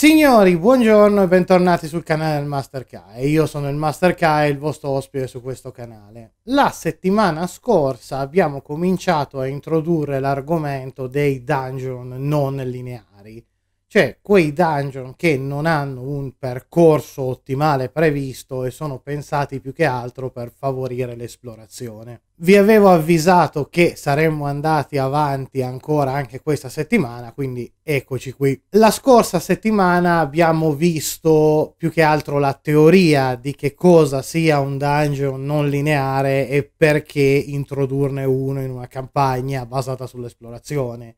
Signori, buongiorno e bentornati sul canale del Master K. Io sono il Master K e il vostro ospite su questo canale. La settimana scorsa abbiamo cominciato a introdurre l'argomento dei dungeon non lineari cioè quei dungeon che non hanno un percorso ottimale previsto e sono pensati più che altro per favorire l'esplorazione. Vi avevo avvisato che saremmo andati avanti ancora anche questa settimana, quindi eccoci qui. La scorsa settimana abbiamo visto più che altro la teoria di che cosa sia un dungeon non lineare e perché introdurne uno in una campagna basata sull'esplorazione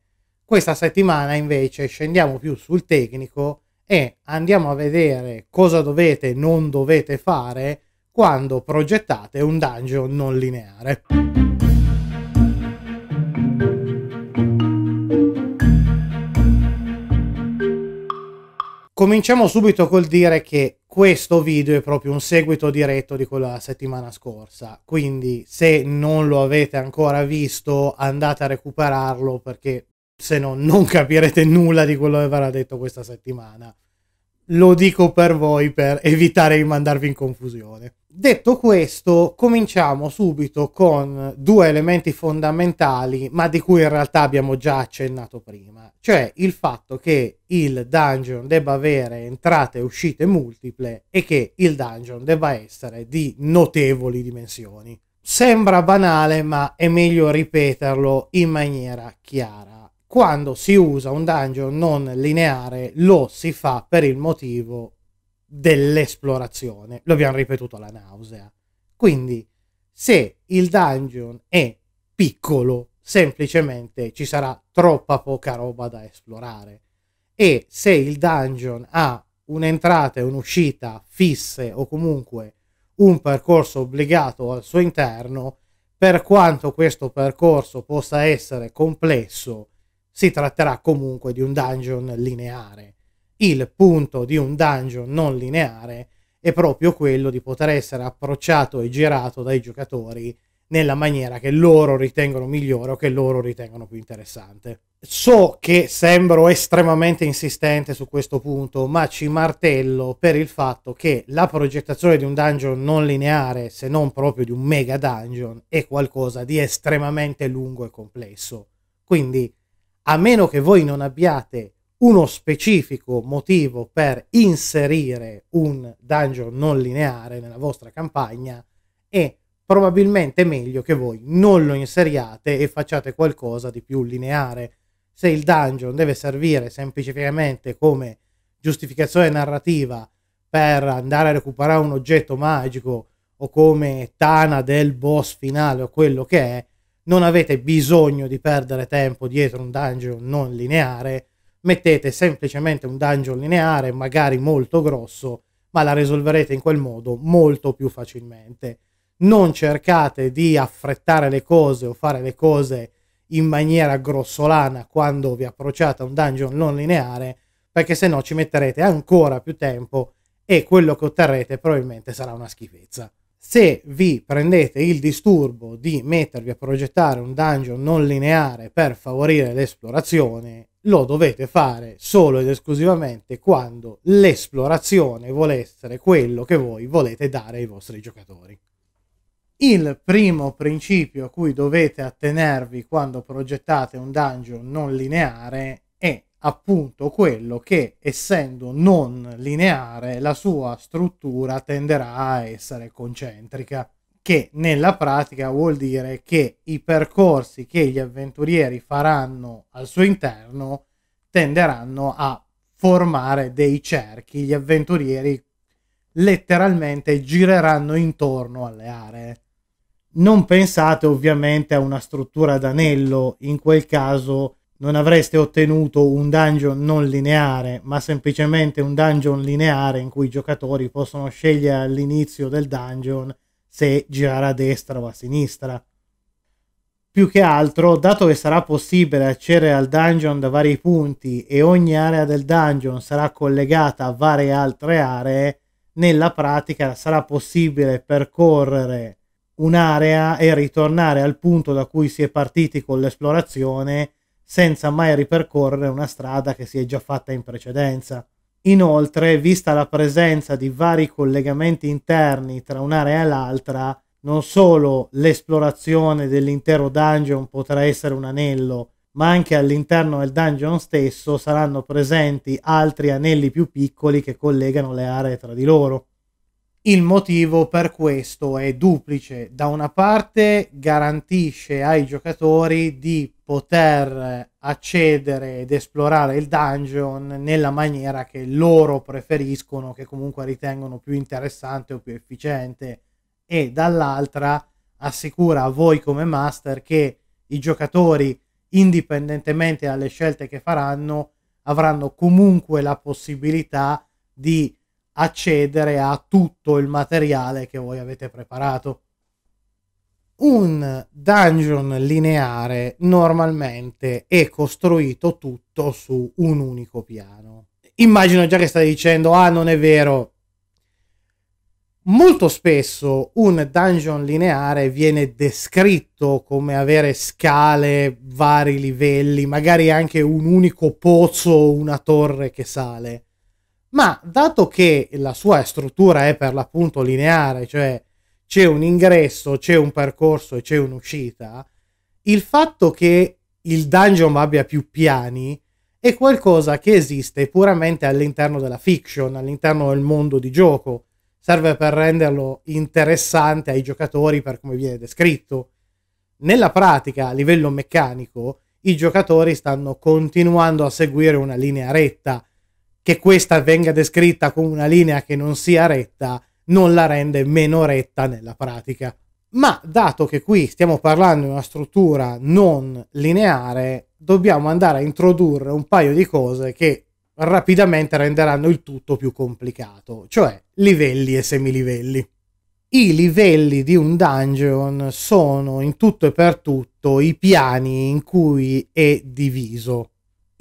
questa settimana invece scendiamo più sul tecnico e andiamo a vedere cosa dovete e non dovete fare quando progettate un dungeon non lineare. Cominciamo subito col dire che questo video è proprio un seguito diretto di quello della settimana scorsa, quindi se non lo avete ancora visto andate a recuperarlo perché se no non capirete nulla di quello che verrà detto questa settimana. Lo dico per voi per evitare di mandarvi in confusione. Detto questo, cominciamo subito con due elementi fondamentali, ma di cui in realtà abbiamo già accennato prima, cioè il fatto che il dungeon debba avere entrate e uscite multiple e che il dungeon debba essere di notevoli dimensioni. Sembra banale, ma è meglio ripeterlo in maniera chiara quando si usa un dungeon non lineare lo si fa per il motivo dell'esplorazione. Lo abbiamo ripetuto alla nausea. Quindi se il dungeon è piccolo, semplicemente ci sarà troppa poca roba da esplorare. E se il dungeon ha un'entrata e un'uscita fisse o comunque un percorso obbligato al suo interno, per quanto questo percorso possa essere complesso, si tratterà comunque di un dungeon lineare. Il punto di un dungeon non lineare è proprio quello di poter essere approcciato e girato dai giocatori nella maniera che loro ritengono migliore o che loro ritengono più interessante. So che sembro estremamente insistente su questo punto, ma ci martello per il fatto che la progettazione di un dungeon non lineare, se non proprio di un mega dungeon, è qualcosa di estremamente lungo e complesso. Quindi a meno che voi non abbiate uno specifico motivo per inserire un dungeon non lineare nella vostra campagna, è probabilmente meglio che voi non lo inseriate e facciate qualcosa di più lineare. Se il dungeon deve servire semplicemente come giustificazione narrativa per andare a recuperare un oggetto magico o come tana del boss finale o quello che è, non avete bisogno di perdere tempo dietro un dungeon non lineare, mettete semplicemente un dungeon lineare, magari molto grosso, ma la risolverete in quel modo molto più facilmente. Non cercate di affrettare le cose o fare le cose in maniera grossolana quando vi approcciate a un dungeon non lineare, perché se no ci metterete ancora più tempo e quello che otterrete probabilmente sarà una schifezza se vi prendete il disturbo di mettervi a progettare un dungeon non lineare per favorire l'esplorazione, lo dovete fare solo ed esclusivamente quando l'esplorazione vuole essere quello che voi volete dare ai vostri giocatori. Il primo principio a cui dovete attenervi quando progettate un dungeon non lineare appunto quello che essendo non lineare la sua struttura tenderà a essere concentrica che nella pratica vuol dire che i percorsi che gli avventurieri faranno al suo interno tenderanno a formare dei cerchi gli avventurieri letteralmente gireranno intorno alle aree non pensate ovviamente a una struttura d'anello in quel caso non avreste ottenuto un dungeon non lineare, ma semplicemente un dungeon lineare in cui i giocatori possono scegliere all'inizio del dungeon se girare a destra o a sinistra. Più che altro, dato che sarà possibile accedere al dungeon da vari punti e ogni area del dungeon sarà collegata a varie altre aree, nella pratica sarà possibile percorrere un'area e ritornare al punto da cui si è partiti con l'esplorazione senza mai ripercorrere una strada che si è già fatta in precedenza. Inoltre, vista la presenza di vari collegamenti interni tra un'area e l'altra, non solo l'esplorazione dell'intero dungeon potrà essere un anello, ma anche all'interno del dungeon stesso saranno presenti altri anelli più piccoli che collegano le aree tra di loro. Il motivo per questo è duplice. Da una parte garantisce ai giocatori di poter accedere ed esplorare il dungeon nella maniera che loro preferiscono, che comunque ritengono più interessante o più efficiente, e dall'altra assicura a voi come master che i giocatori, indipendentemente dalle scelte che faranno, avranno comunque la possibilità di accedere a tutto il materiale che voi avete preparato un dungeon lineare normalmente è costruito tutto su un unico piano. Immagino già che stai dicendo, ah non è vero. Molto spesso un dungeon lineare viene descritto come avere scale, vari livelli, magari anche un unico pozzo o una torre che sale. Ma dato che la sua struttura è per l'appunto lineare, cioè c'è un ingresso, c'è un percorso e c'è un'uscita, il fatto che il dungeon abbia più piani è qualcosa che esiste puramente all'interno della fiction, all'interno del mondo di gioco. Serve per renderlo interessante ai giocatori per come viene descritto. Nella pratica, a livello meccanico, i giocatori stanno continuando a seguire una linea retta. Che questa venga descritta come una linea che non sia retta non la rende meno retta nella pratica. Ma dato che qui stiamo parlando di una struttura non lineare, dobbiamo andare a introdurre un paio di cose che rapidamente renderanno il tutto più complicato, cioè livelli e semilivelli. I livelli di un dungeon sono in tutto e per tutto i piani in cui è diviso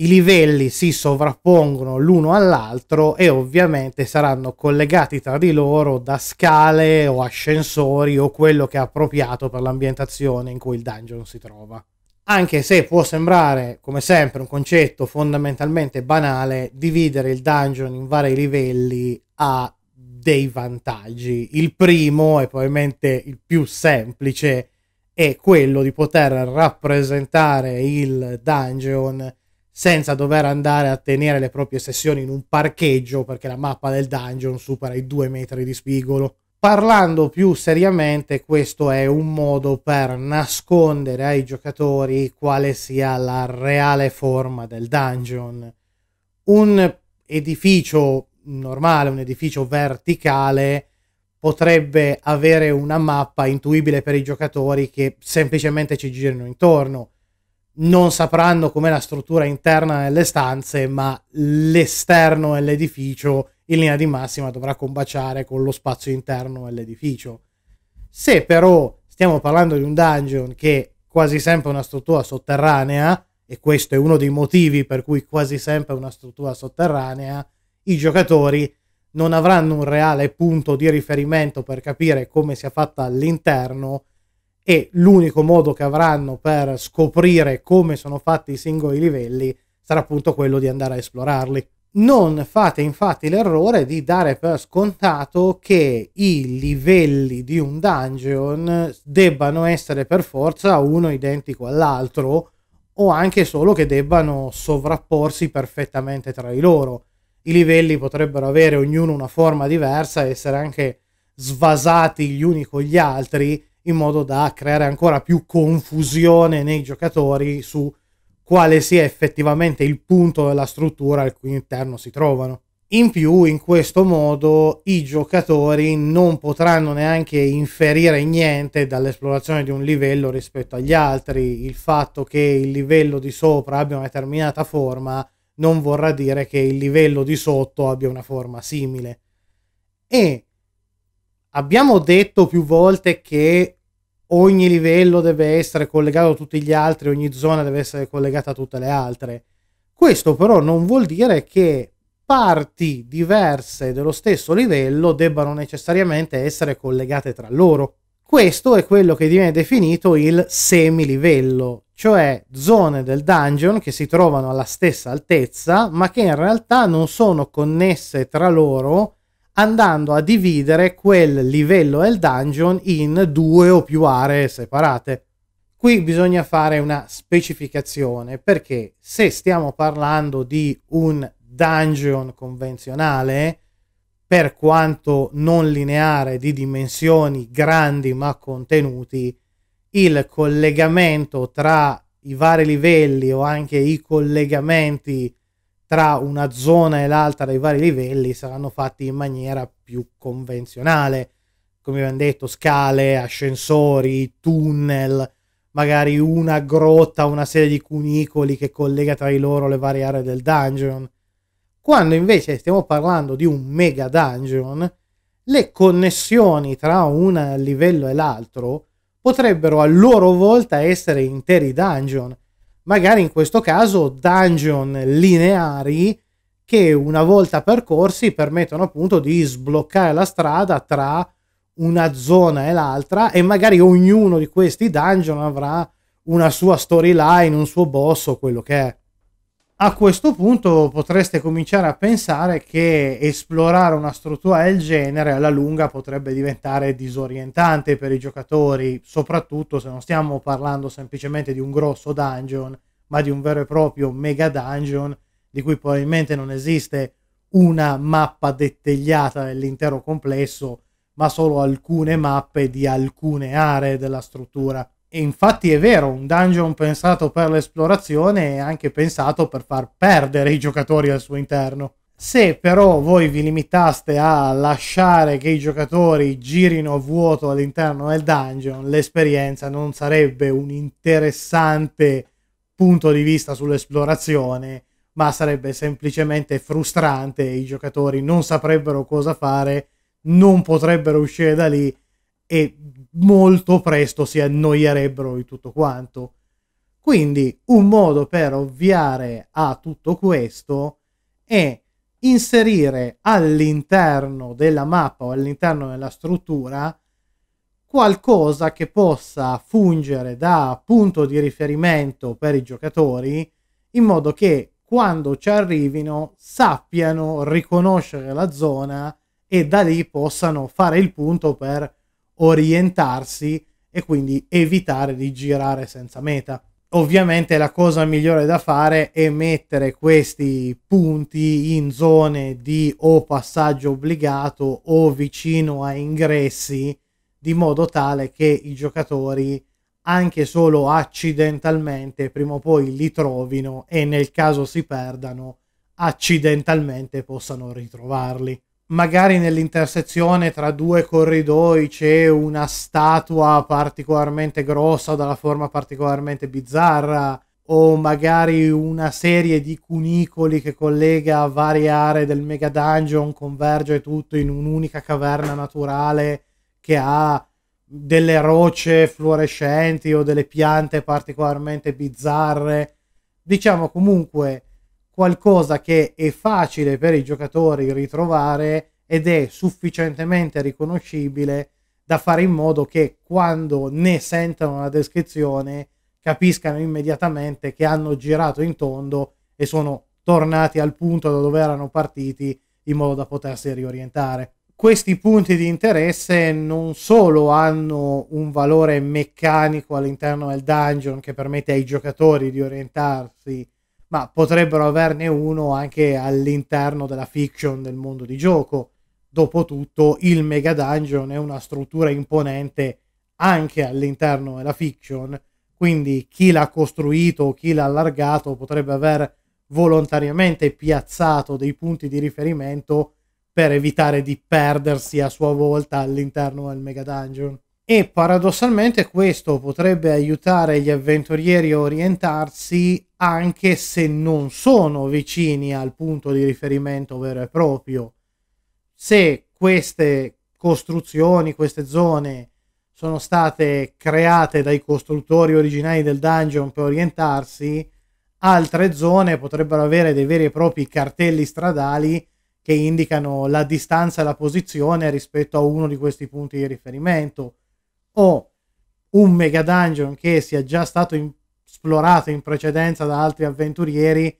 i livelli si sovrappongono l'uno all'altro e ovviamente saranno collegati tra di loro da scale o ascensori o quello che è appropriato per l'ambientazione in cui il dungeon si trova. Anche se può sembrare, come sempre, un concetto fondamentalmente banale, dividere il dungeon in vari livelli ha dei vantaggi. Il primo, e probabilmente il più semplice, è quello di poter rappresentare il dungeon senza dover andare a tenere le proprie sessioni in un parcheggio perché la mappa del dungeon supera i due metri di spigolo. Parlando più seriamente, questo è un modo per nascondere ai giocatori quale sia la reale forma del dungeon. Un edificio normale, un edificio verticale, potrebbe avere una mappa intuibile per i giocatori che semplicemente ci girano intorno non sapranno com'è la struttura interna nelle stanze, ma l'esterno e l'edificio in linea di massima dovrà combaciare con lo spazio interno dell'edificio. Se però stiamo parlando di un dungeon che è quasi sempre una struttura sotterranea, e questo è uno dei motivi per cui quasi sempre è una struttura sotterranea, i giocatori non avranno un reale punto di riferimento per capire come sia fatta all'interno e l'unico modo che avranno per scoprire come sono fatti i singoli livelli sarà appunto quello di andare a esplorarli. Non fate infatti l'errore di dare per scontato che i livelli di un dungeon debbano essere per forza uno identico all'altro o anche solo che debbano sovrapporsi perfettamente tra di loro. I livelli potrebbero avere ognuno una forma diversa, essere anche svasati gli uni con gli altri in modo da creare ancora più confusione nei giocatori su quale sia effettivamente il punto della struttura al cui interno si trovano. In più, in questo modo, i giocatori non potranno neanche inferire niente dall'esplorazione di un livello rispetto agli altri. Il fatto che il livello di sopra abbia una determinata forma non vorrà dire che il livello di sotto abbia una forma simile. E abbiamo detto più volte che ogni livello deve essere collegato a tutti gli altri, ogni zona deve essere collegata a tutte le altre. Questo però non vuol dire che parti diverse dello stesso livello debbano necessariamente essere collegate tra loro. Questo è quello che viene definito il semilivello, cioè zone del dungeon che si trovano alla stessa altezza ma che in realtà non sono connesse tra loro andando a dividere quel livello e il dungeon in due o più aree separate. Qui bisogna fare una specificazione perché se stiamo parlando di un dungeon convenzionale, per quanto non lineare di dimensioni grandi ma contenuti, il collegamento tra i vari livelli o anche i collegamenti tra una zona e l'altra dei vari livelli saranno fatti in maniera più convenzionale, come abbiamo detto, scale, ascensori, tunnel, magari una grotta, una serie di cunicoli che collega tra di loro le varie aree del dungeon. Quando invece stiamo parlando di un mega dungeon, le connessioni tra un livello e l'altro potrebbero a loro volta essere interi dungeon magari in questo caso dungeon lineari che una volta percorsi permettono appunto di sbloccare la strada tra una zona e l'altra e magari ognuno di questi dungeon avrà una sua storyline, un suo boss o quello che è a questo punto potreste cominciare a pensare che esplorare una struttura del genere alla lunga potrebbe diventare disorientante per i giocatori, soprattutto se non stiamo parlando semplicemente di un grosso dungeon, ma di un vero e proprio mega dungeon di cui probabilmente non esiste una mappa dettagliata dell'intero complesso, ma solo alcune mappe di alcune aree della struttura. E infatti è vero, un dungeon pensato per l'esplorazione è anche pensato per far perdere i giocatori al suo interno. Se però voi vi limitaste a lasciare che i giocatori girino a vuoto all'interno del dungeon, l'esperienza non sarebbe un interessante punto di vista sull'esplorazione, ma sarebbe semplicemente frustrante, i giocatori non saprebbero cosa fare, non potrebbero uscire da lì e molto presto si annoierebbero di tutto quanto. Quindi un modo per ovviare a tutto questo è inserire all'interno della mappa o all'interno della struttura qualcosa che possa fungere da punto di riferimento per i giocatori in modo che quando ci arrivino sappiano riconoscere la zona e da lì possano fare il punto per orientarsi e quindi evitare di girare senza meta. Ovviamente la cosa migliore da fare è mettere questi punti in zone di o passaggio obbligato o vicino a ingressi di modo tale che i giocatori anche solo accidentalmente prima o poi li trovino e nel caso si perdano accidentalmente possano ritrovarli magari nell'intersezione tra due corridoi c'è una statua particolarmente grossa dalla forma particolarmente bizzarra o magari una serie di cunicoli che collega varie aree del mega dungeon, converge tutto in un'unica caverna naturale che ha delle rocce fluorescenti o delle piante particolarmente bizzarre. Diciamo comunque qualcosa che è facile per i giocatori ritrovare ed è sufficientemente riconoscibile da fare in modo che quando ne sentano la descrizione capiscano immediatamente che hanno girato in tondo e sono tornati al punto da dove erano partiti in modo da potersi riorientare. Questi punti di interesse non solo hanno un valore meccanico all'interno del dungeon che permette ai giocatori di orientarsi ma potrebbero averne uno anche all'interno della fiction del mondo di gioco. Dopotutto il Mega Dungeon è una struttura imponente anche all'interno della fiction, quindi chi l'ha costruito, chi l'ha allargato potrebbe aver volontariamente piazzato dei punti di riferimento per evitare di perdersi a sua volta all'interno del Mega Dungeon e paradossalmente questo potrebbe aiutare gli avventurieri a orientarsi anche se non sono vicini al punto di riferimento vero e proprio. Se queste costruzioni, queste zone sono state create dai costruttori originali del dungeon per orientarsi, altre zone potrebbero avere dei veri e propri cartelli stradali che indicano la distanza e la posizione rispetto a uno di questi punti di riferimento o un mega dungeon che sia già stato in- esplorato in precedenza da altri avventurieri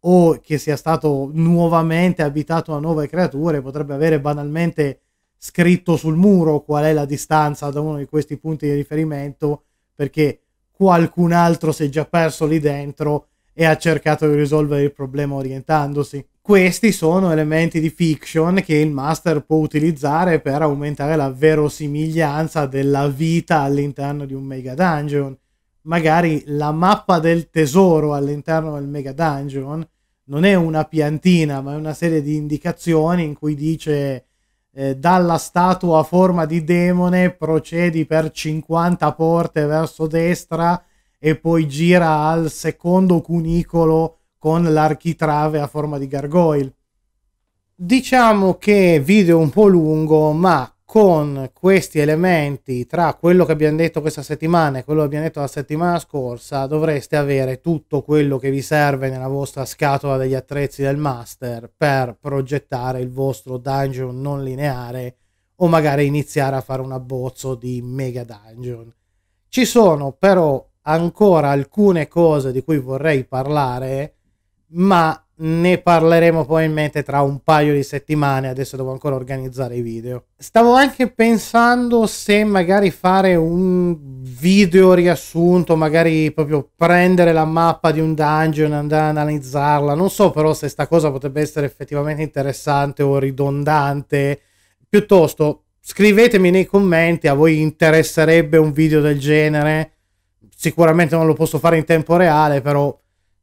o che sia stato nuovamente abitato da nuove creature, potrebbe avere banalmente scritto sul muro qual è la distanza da uno di questi punti di riferimento perché qualcun altro si è già perso lì dentro e ha cercato di risolvere il problema orientandosi. Questi sono elementi di fiction che il master può utilizzare per aumentare la verosimiglianza della vita all'interno di un mega dungeon. Magari la mappa del tesoro all'interno del mega dungeon non è una piantina, ma è una serie di indicazioni in cui dice eh, dalla statua a forma di demone procedi per 50 porte verso destra e poi gira al secondo cunicolo con l'architrave a forma di gargoyle. Diciamo che video un po' lungo, ma con questi elementi tra quello che abbiamo detto questa settimana e quello che abbiamo detto la settimana scorsa dovreste avere tutto quello che vi serve nella vostra scatola degli attrezzi del master per progettare il vostro dungeon non lineare o magari iniziare a fare un abbozzo di mega dungeon ci sono però ancora alcune cose di cui vorrei parlare ma ne parleremo probabilmente tra un paio di settimane, adesso devo ancora organizzare i video. Stavo anche pensando se magari fare un video riassunto, magari proprio prendere la mappa di un dungeon e andare ad analizzarla, non so però se sta cosa potrebbe essere effettivamente interessante o ridondante, piuttosto scrivetemi nei commenti, a voi interesserebbe un video del genere, sicuramente non lo posso fare in tempo reale, però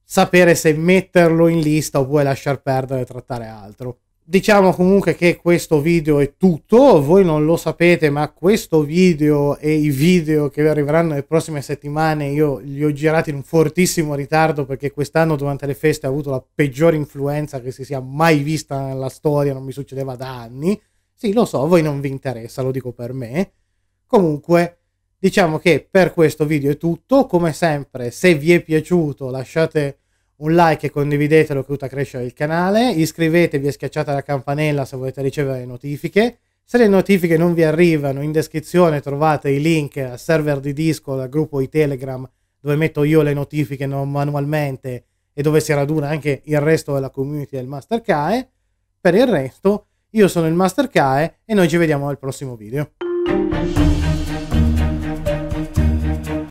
sapere se metterlo in lista oppure lasciar perdere e trattare altro. Diciamo comunque che questo video è tutto, voi non lo sapete ma questo video e i video che arriveranno nelle prossime settimane io li ho girati in un fortissimo ritardo perché quest'anno durante le feste ho avuto la peggiore influenza che si sia mai vista nella storia, non mi succedeva da anni. Sì, lo so, a voi non vi interessa, lo dico per me. Comunque... Diciamo che per questo video è tutto, come sempre se vi è piaciuto lasciate un like e condividetelo che aiuta a crescere il canale, iscrivetevi e schiacciate la campanella se volete ricevere notifiche. Se le notifiche non vi arrivano, in descrizione trovate i link al server di Discord, al gruppo di Telegram, dove metto io le notifiche manualmente e dove si raduna anche il resto della community del Mastercae. Per il resto, io sono il Mastercae e noi ci vediamo al prossimo video.